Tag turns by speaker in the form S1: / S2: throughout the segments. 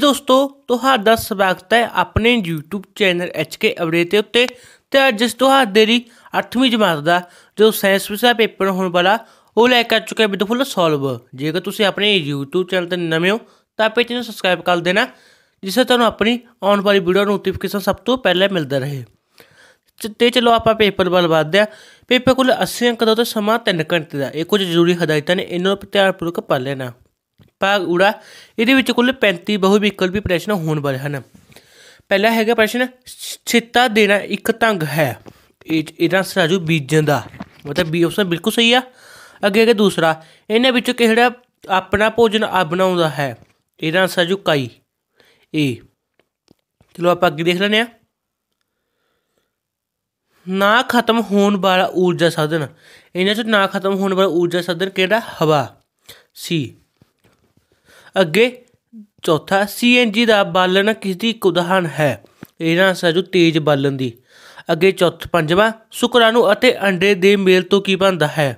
S1: ਦੋਸਤੋ ਤੁਹਾਡਾ ਸਵਾਗਤ ਹੈ ਆਪਣੇ YouTube ਚੈਨਲ HK ਅਵਰੇ ਤੇ ਉੱਤੇ ਤੇ ਅੱਜ ਤੁਹਾਡੇ ਲਈ 8ਵੀਂ ਜਮਾਤ ਦਾ ਜੋ ਸਾਇੰਸ ਵਿਸ਼ਾ ਪੇਪਰ ਹੋਣ ਵਾਲਾ ਉਹ ਲੈ ਕੇ ਆ ਹਾਂ ਵਿਦ ਫੁੱਲ ਸੋਲਵ ਜੇਕਰ ਤੁਸੀਂ ਆਪਣੇ YouTube ਚੈਨਲ ਤੇ ਨਵੇਂ ਹੋ ਤਾਂ ਪੇਜ ਨੂੰ ਸਬਸਕ੍ਰਾਈਬ ਕਰ ਦੇਣਾ ਜਿਸ ਨਾਲ ਤੁਹਾਨੂੰ ਆਪਣੀ ਆਉਣ ਵਾਲੀ ਵੀਡੀਓ ਨੋਟੀਫਿਕੇਸ਼ਨ ਸਭ ਤੋਂ ਪਹਿਲਾਂ ਮਿਲਦਾ ਰਹੇ ਤੇ ਚਲੋ ਆਪਾਂ ਪੇਪਰ ਵੱਲ ਵਧਦੇ ਆ ਪੇਪਰ ਕੋਲ 80 ਅੰਕ ਦਾ ਤੇ ਸਮਾਂ 3 ਘੰਟੇ ਦਾ ਇਹ ਕੁਝ ਜ਼ਰੂਰੀ ਹਦਾਇਤਾਂ ਨੇ ਇਹਨਾਂ ਨੂੰ ਪੂਰਕ ਪੜ੍ਹ ਲੈਣਾ ਭਾਗ ਉੜਾ ਇਹਦੇ ਵਿੱਚ ਕੁੱਲ 35 ਬਹੁ ਵਿਕਲਪੀ ਪ੍ਰਸ਼ਨ ਹੋਣ ਵਾਲੇ ਹਨ ਪਹਿਲਾ ਹੈਗਾ ਪ੍ਰਸ਼ਨ ਛਿੱਤਾ ਦੇਣਾ ਇੱਕ ਤੰਗ ਹੈ ਇਹ ਇਹਦਾ ਸਰਾਜੂ ਬੀਜਣ ਦਾ ਮਤਲਬ ਬੀ ਆਪਸ਼ਨ ਬਿਲਕੁਲ ਸਹੀ ਆ ਅੱਗੇ ਅੱਗੇ ਦੂਸਰਾ ਇਹਨਾਂ ਵਿੱਚੋਂ ਕਿਹੜਾ ਆਪਣਾ ਭੋਜਨ ਆ ਬਣਾਉਂਦਾ ਹੈ ਇਹਦਾ ਸਰਾਜੂ ਕਾਈ ਏ ਚਲੋ ਆਪਾਂ ਅੱਗੇ ਦੇਖ ਲੈਂਦੇ ਆ ਨਾ ਖਤਮ ਹੋਣ ਵਾਲਾ ਊਰਜਾ ਸਾਧਨ ਇਹਨਾਂ ਚੋਂ ਨਾ ਖਤਮ ਹੋਣ ਵਾਲਾ ਊਰਜਾ ਸਾਧਨ ਕਿਹੜਾ ਹਵਾ ਸੀ ਅੱਗੇ ਚੌਥਾ ਸੀਐਨਜੀ ਦਾ ਬਾਲਣ ਕਿਸ ਦੀ ਇੱਕ ਹੈ ਇਹਨਾਂ ਸਾਜੂ ਤੇਜ਼ ਬਾਲਣ ਦੀ ਅੱਗੇ ਚੌਥ ਪੰਜਵਾਂ ਸ਼ੁਕਰਾਣੂ ਅਤੇ ਅੰਡੇ ਦੇ ਮੇਲ ਤੋਂ ਕੀ ਬਣਦਾ ਹੈ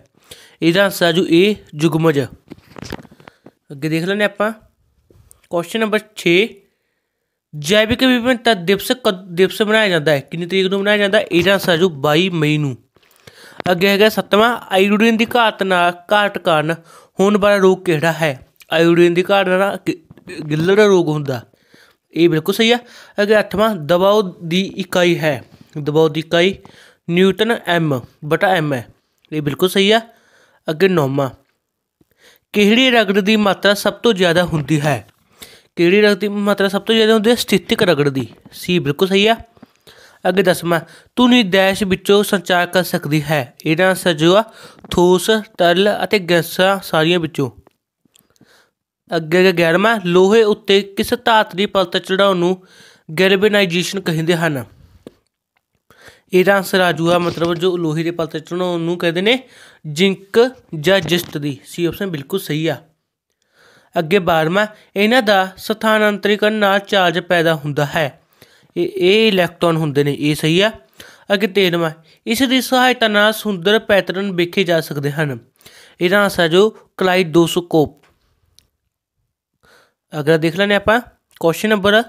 S1: ਇਹਦਾ ਸਾਜੂ ਇਹ ਜੁਗਮਜ ਅੱਗੇ ਦੇਖ ਲੈਣੇ ਆਪਾਂ ਕੁਐਸਚਨ ਨੰਬਰ 6 ਜੈਵਿਕ ਵਿਭਿੰਨਤਾ ਦਿਵਸ ਦਿਵਸ ਮਨਾਇਆ ਜਾਂਦਾ ਹੈ ਕਿੰਨੀ ਤਰੀਕ ਨੂੰ ਮਨਾਇਆ ਜਾਂਦਾ ਇਹਦਾ ਆਨਸਰ ਜੋ 22 ਮਈ ਨੂੰ ਅੱਗੇ ਹੈਗਾ ਸੱਤਵਾਂ ਆਇਓਡੀਨ ਦੀ ਘਾਟ ਨਾਲ ਘਾਟ ਕਾਰਨ ਹੋਣ ਵਾਲਾ ਰੋਗ ਕਿਹੜਾ ਹੈ ਆਇਓਡੀਨ ਦੀ ਘਾਟ ਨਾਲ ਗਿੱਲੜ ਰੋਗ ਹੁੰਦਾ ਇਹ ਬਿਲਕੁਲ ਸਹੀ ਆ ਅਗੇ ਅੱਠਵਾਂ ਦਬਾਅ ਦੀ ਇਕਾਈ ਹੈ ਦਬਾਅ ਦੀ ਇਕਾਈ ਨਿਊਟਨ ਐਮ ਬਟਾ ਐਮ ਹੈ ਇਹ ਬਿਲਕੁਲ ਸਹੀ ਆ ਅਗੇ ਨੌਵਾਂ ਕਿਹੜੀ ਰਗੜ ਦੀ ਮਾਤਰਾ ਸਭ ਤੋਂ ਜ਼ਿਆਦਾ ਹੁੰਦੀ ਹੈ ਕਿਹੜੀ ਰਗੜ ਦੀ ਮਾਤਰਾ ਸਭ ਤੋਂ ਜ਼ਿਆਦਾ ਹੁੰਦੀ ਹੈ ਸਥਿਤਿਕ ਰਗੜ ਦੀ ਸੀ ਬਿਲਕੁਲ ਸਹੀ ਆ ਅਗੇ ਦਸਵਾਂ ਤੁਨੀ ਦੇਸ਼ ਵਿੱਚੋਂ ਸੰਚਾਰ ਕਰ ਸਕਦੀ ਹੈ ਇਹਦਾ ਸਜੂਆ ਥੋਸ ਤਰਲ ਅਤੇ ਗੈਸਾਂ ਸਾਰੀਆਂ ਵਿੱਚੋਂ ਅੱਗੇ ਗਿਆਰਵਾਂ ਲੋਹੇ ਉੱਤੇ ਕਿਸ ਧਾਤ ਦੀ ਪਰਤ ਚੜਾਉਣ ਨੂੰ ਗੈਲਵੇਨਾਈਜੇਸ਼ਨ ਕਹਿੰਦੇ ਹਨ ਇਹਦਾ ਅਸਰ ਆ ਜੂਗਾ ਮਤਲਬ ਜੋ ਲੋਹੇ ਦੇ ਪਲਤੇ ਚੜਾਉਣ ਨੂੰ ਕਹਿੰਦੇ ਨੇ ਜਿੰਕ ਜਾਂ ਜਿਸਟ ਦੀ ਸੀ ਆਪਸ਼ਨ ਬਿਲਕੁਲ ਸਹੀ ਆ ਅੱਗੇ 12ਵਾਂ ਇਹਨਾਂ ਦਾ ਸਥਾਨਾਂਤਰਿਕਨ ਨਾਲ ਚਾਰਜ ਪੈਦਾ ਹੁੰਦਾ ਹੈ ਇਹ ਇਹ ਇਲੈਕਟ੍ਰੋਨ ਹੁੰਦੇ ਨੇ ਇਹ ਸਹੀ ਆ ਅੱਗੇ 13ਵਾਂ ਇਸ ਦੀ ਸਹਾਇਤਾ ਨਾਲ ਸੁੰਦਰ ਪੈਟਰਨ ਵੇਖੇ ਜਾ ਸਕਦੇ ਹਨ ਇਹਦਾ ਅਸਰ ਜੋ ਕਲਾਈਡੋਸਕੋਪ ਅਗਲਾ ਦੇਖ ਲੈਣੇ ਆਪਾਂ ਕੁਐਸਚਨ ਨੰਬਰ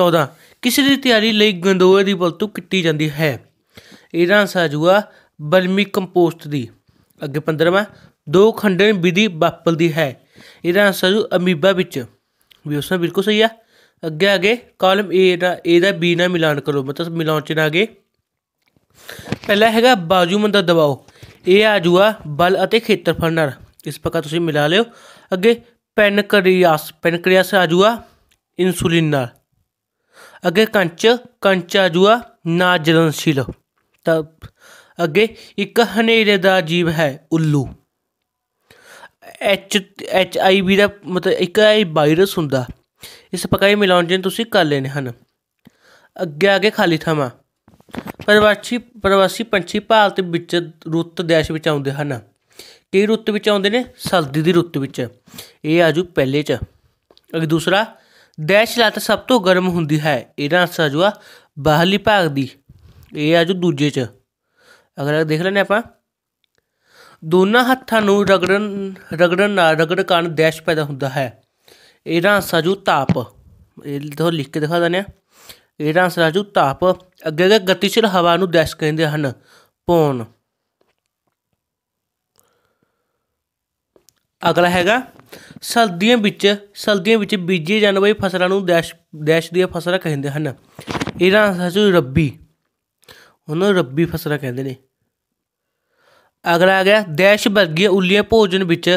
S1: 14 ਕਿਸ ਦੀ ਤਿਆਰੀ ਲਈ ਗੰਦੋਏ ਦੀ ਵਰਤੋਂ ਕੀਤੀ ਜਾਂਦੀ ਹੈ ਇਹਦਾ ਆਨਸਰ ਆ ਜੂਗਾ ਬਰਮੀ ਕੰਪੋਸਟ ਦੀ ਅੱਗੇ 15ਵਾਂ ਦੋ ਖੰਡਨ ਵਿਧੀ ਦੀ ਹੈ ਇਹਦਾ ਆਨਸਰ ਜੂ ਅਮੀਬਾ ਵਿੱਚ ਵੀ ਉਸ ਬਿਲਕੁਲ ਸਹੀ ਆ ਅੱਗੇ ਅੱਗੇ ਕਾਲਮ ਏ ਦਾ ਏ ਦਾ ਬੀ ਨਾਲ ਮਿਲਾਨ ਕਰੋ ਮਤਲਬ ਮਿਲਾਉਣ ਚ ਨਾ ਗਏ ਪਹਿਲਾ ਹੈਗਾ ਬਾਜੂਮੰਦ ਦਾ ਦਬਾਓ ਇਹ ਆ ਜੂਆ ਬਲ ਅਤੇ ਖੇਤਰਫਲ ਨਾਲ ਇਸ ਪ੍ਰਕਾਰ ਤੁਸੀਂ ਮਿਲਾ ਲਿਓ ਅੱਗੇ ਪੈਨਕਰੀਆਸ ਪੈਨਕਰੀਆਸ ਆ ਇਨਸੂਲਿਨ ਨਾਲ ਅੱਗੇ ਕੰਚ ਕੰਚ ਆ ਨਾਜਰਨਸ਼ੀਲ ਨਾ ਤਾਂ ਅੱਗੇ ਇੱਕ ਹਨੇਰੇ ਦਾ ਜੀਵ ਹੈ ਉੱਲੂ ਐਚ ਐਚ ਆਈ ਵੀ ਦਾ ਮਤਲਬ ਇੱਕ ਇਹ ਵਾਇਰਸ ਹੁੰਦਾ ਇਸ ਪਕਾਈ ਮਿਲਾਉਣ ਤੁਸੀਂ ਕਰ ਲੈਣੇ ਹਨ ਅੱਗੇ ਅੱਗੇ ਖਾਲੀ ਥਾਵਾਂ ਪਰਵਾਸੀ ਪ੍ਰਵਾਸੀ ਪੰਛੀ ਭਾਰਤ ਵਿੱਚ ਰੁੱਤ ਦੇਸ਼ ਵਿੱਚ ਆਉਂਦੇ ਹਨ ਕਿਹੜੀ ਰੁੱਤ ਵਿੱਚ ਆਉਂਦੇ ਨੇ ਸਰਦੀ ਦੀ ਰੁੱਤ ਵਿੱਚ ਇਹ ਆਜੂ ਪਹਿਲੇ ਚ ਅਗੇ ਦੂਸਰਾ ਦੇਸ਼ ਲੱਤ ਸਭ ਤੋਂ ਗਰਮ ਹੁੰਦੀ ਹੈ ਇਹਦਾ ਆਂਸਰ ਆਜੂਗਾ ਬਾਹਰਲੀ ਭਾਗ ਦੀ ਇਹ ਆਜੂ ਦੂਜੇ ਚ ਅਗਰ ਦੇਖ ਲੈਨੇ ਆਪਾਂ ਦੋਨਾਂ ਹੱਥਾਂ ਨੂੰ ਰਗੜਨ ਰਗੜਨ ਨਾਲ ਰਗੜ ਕਾਰਨ ਦੇਸ਼ ਪੈਦਾ ਹੁੰਦਾ ਹੈ ਇਹਦਾ ਆਂਸਰ ਆਜੂ ਤਾਪ ਇਹ ਤੋਂ ਲਿਖ ਕੇ ਦਿਖਾ ਦਨੇ ਆ ਇਹਦਾ ਆਂਸਰ ਆਜੂ ਤਾਪ ਅੱਗੇ ਅੱਗੇ ਗਤੀਸ਼ੀਲ ਹਵਾ ਨੂੰ ਦੇਸ਼ ਕਹਿੰਦੇ ਹਨ ਪੌਣ ਅਗਲਾ ਹੈਗਾ ਸਰਦੀਆਂ ਵਿੱਚ ਸਰਦੀਆਂ ਵਿੱਚ ਬੀਜੇ ਜਾਣ ਵਾਲੀ ਫਸਲਾਂ ਨੂੰ ਦੇਸ਼ ਦੇਸ਼ ਦੀਆਂ ਫਸਲਾਂ ਕਹਿੰਦੇ ਹਨ ਇਹਦਾ ਆਨਸਰ ਸੀ ਰੱਬੀ ਉਹਨਾਂ ਨੂੰ ਰੱਬੀ ਫਸਲਾਂ ਕਹਿੰਦੇ ਨੇ ਅਗਲਾ ਆ ਗਿਆ ਦੇਸ਼ ਵਰਗੀਆਂ ਉੱਲੀਆਂ ਭੋਜਨ ਵਿੱਚ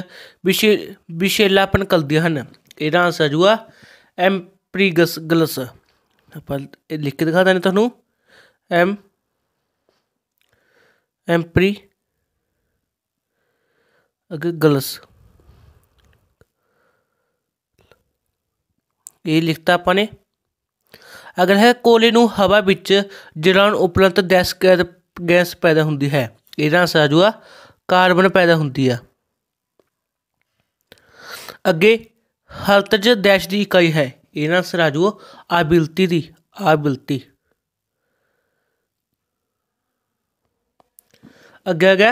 S1: ਵਿਸ਼ੇ ਵਿਸ਼ੇਲਾਪਨ ਕਰਦੀਆਂ ਹਨ ਇਹਦਾ ਆਨਸਰ ਜੂਆ ਐਮਪ੍ਰੀਗਸ ਗਲਸ ਆਪਾਂ ਇਹ ਲਿਖ ਕੇ ਦਿਖਾ ਦਾਂ ਤੁਹਾਨੂੰ ਐਮ ਐਮਪ੍ਰੀ ਅਗ ਗਲਸ ਇਹ ਲਿਖਤਾ ਆਪਾਂ ਨੇ ਅਗਰ ਹੈ ਕੋਲੇ ਨੂੰ ਹਵਾ ਵਿੱਚ ਜਲਾਉਣ ਉਪਰੰਤ ਗੈਸ ਗੈਸ ਪੈਦਾ ਹੁੰਦੀ ਹੈ ਇਹਦਾ ਆਨਸਰ ਕਾਰਬਨ ਪੈਦਾ ਹੁੰਦੀ ਆ ਅੱਗੇ ਹਲਤਜ ਦੇਸ਼ ਦੀ ਇਕਾਈ ਹੈ ਇਹਨਾਂ ਸਰਾਜੂ ਆਬਿਲਤੀ ਦੀ ਆਬਿਲਤੀ ਅੱਗੇ ਅੱਗੇ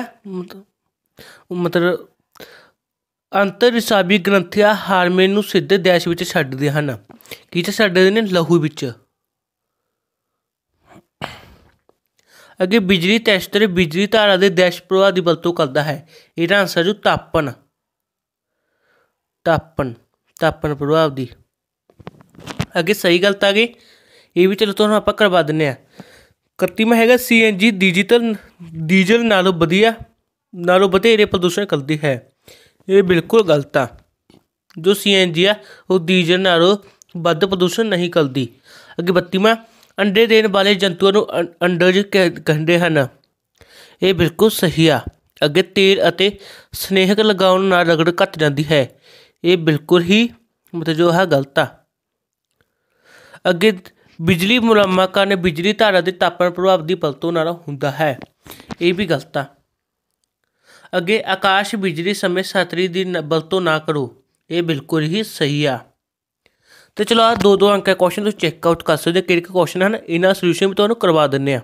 S1: ਮਤਲਬ ਅੰਤਰ ਸਾਬੀ ਗ੍ਰੰਥੀਆ ਹਾਰਮੇਨ ਨੂੰ ਸਿੱਧੇ ਦੇਸ਼ ਵਿੱਚ ਛੱਡਦੇ ਹਨ ਕੀ ਚ ਛੱਡਦੇ ਨੇ ਲਹੂ ਵਿੱਚ ਅੱਗੇ ਬਿਜਲੀ ਟੈਸਟਰ ਬਿਜਲੀ ਧਾਰਾ ਦੇ ਦੇਸ਼ ਪ੍ਰਵਾਹ ਦੀ ਵਰਤੋਂ ਕਰਦਾ ਹੈ ਇਹਦਾ ਆਨਸਰ ਜੋ ਤਾਪਨ ਤਾਪਨ ਤਾਪਨ ਪ੍ਰਭਾਵ ਦੀ ਅੱਗੇ ਸਹੀ ਗਲਤ ਆ ਗਈ ਇਹ ਵੀ ਚਲੋ ਤੁਹਾਨੂੰ ਆਪਾਂ ਕਰਵਾ ਦਿੰਨੇ ਆ ਮੈਂ ਹੈਗਾ ਸੀਐਨਜੀ ਡਿਜੀਟਲ ਡੀਜ਼ਲ ਨਾਲੋਂ ਵਧੀਆ ਨਾਲੋਂ ਬਥੇਰੇ ਪ੍ਰਦੂਸ਼ਣ ਕਰਦੀ ਹੈ ਇਹ ਬਿਲਕੁਲ ਗਲਤ ਆ ਜੋ ਸੀਐਨਜੀ ਆ ਉਹ ਡੀਜ਼ਲ ਨਾਲੋਂ ਵੱਧ ਪ੍ਰਦੂਸ਼ਣ ਨਹੀਂ ਕਰਦੀ ਅੱਗੇ 32ਵਾਂ ਅੰਡੇ ਦੇਣ ਵਾਲੇ ਜੰਤੂਆਂ ਨੂੰ ਅੰਡਰਜ ਕਹਿੰਦੇ ਹਨ ਇਹ ਬਿਲਕੁਲ ਸਹੀ ਆ ਅੱਗੇ ਤੇਲ ਅਤੇ ਸਨੇਹਕ ਲਗਾਉਣ ਨਾਲ ਰਗੜ ਘਟ ਜਾਂਦੀ ਹੈ ਇਹ ਬਿਲਕੁਲ ਹੀ ਮਤਲਬ ਜੋ ਹੈ ਗਲਤ ਆ ਅੱਗੇ ਬਿਜਲੀ ਮੁਲਾਂਮਾਕਾ ਨੇ ਬਿਜਲੀ ਧਾਰਾ ਦੇ ਤਾਪਨ ਪ੍ਰਭਾਵ ਦੀ ਪਲਤੋਂ ਨਾਲ ਹੁੰਦਾ ਹੈ ਇਹ ਵੀ ਗਲਤ ਆ ਅੱਗੇ ਆਕਾਸ਼ ਬਿਜਲੀ ਸਮੇਂ ਛਤਰੀ ਦੀ ਬਲਤੋਂ ਨਾ ਕਰੋ ਇਹ ਬਿਲਕੁਲ ਹੀ ਸਹੀ ਆ ਤੇ ਚਲੋ ਆ ਦੋ ਦੋ ਅੰਕਾਂ ਦੇ ਕੁਐਸਚਨ ਤੁਸੀਂ ਚੈੱਕ ਆਊਟ ਕਰ ਸਕਦੇ ਕਿਹੜੇ ਕਿਹੜੇ ਕੁਐਸਚਨ ਹਨ ਇਹਨਾਂ ਸੋਲੂਸ਼ਨ ਵੀ ਤੁਹਾਨੂੰ ਕਰਵਾ ਦਿੰਨੇ ਆ